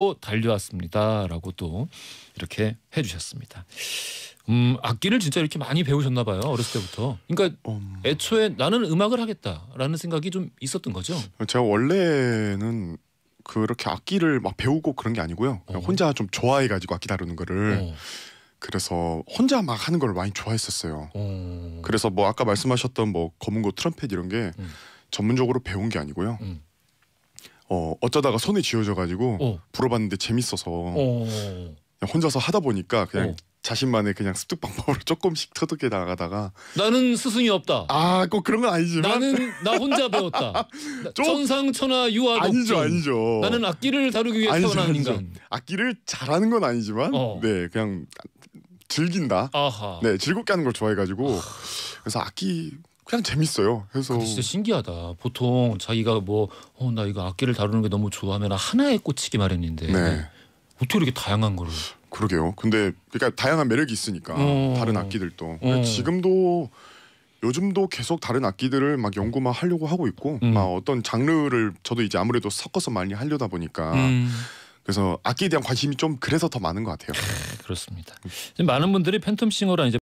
어, 달려왔습니다라고 또 이렇게 해주셨습니다. 음 악기를 진짜 이렇게 많이 배우셨나 봐요 어렸을 때부터. 그러니까 음. 애초에 나는 음악을 하겠다라는 생각이 좀 있었던 거죠. 제가 원래는 그렇게 악기를 막 배우고 그런 게 아니고요. 어. 혼자 좀 좋아해가지고 악기 다루는 거를. 어. 그래서 혼자 막 하는 걸 많이 좋아했었어요. 어. 그래서 뭐 아까 말씀하셨던 뭐 검은고 트럼펫 이런 게 음. 전문적으로 배운 게 아니고요. 음. 어 어쩌다가 손에쥐어져가지고 어. 불어봤는데 재밌어서 어. 그냥 혼자서 하다 보니까 그냥 어. 자신만의 그냥 습득 방법으로 조금씩 터득해 나가다가 나는 스승이 없다. 아꼭 그런 건 아니지만 나는 나 혼자 배웠다. 천상천하 유아 아니죠 아니죠. 나는 악기를 다루기 위해 아니죠, 태어난 아니죠. 인간. 악기를 잘하는 건 아니지만 어. 네 그냥 즐긴다. 아하. 네 즐겁게 하는 걸 좋아해가지고 아. 그래서 악기 그냥 재밌어요. 그래서 진짜 신기하다. 보통 자기가 뭐어 이거 악기를 다루는 게 너무 좋아하면 하나에 꽂히기 마련인데 네. 어떻게 이렇게 다양한 거 그러게요. 근데 그러니까 다양한 매력이 있으니까 어... 다른 악기들도 어... 지금도 요즘도 계속 다른 악기들을 막 연구만 하려고 하고 있고 음. 막 어떤 장르를 저도 이제 아무래도 섞어서 많이 하려다 보니까 음. 그래서 악기에 대한 관심이 좀 그래서 더 많은 것 같아요. 그렇습니다. 많은 분들이 팬텀싱어라 이제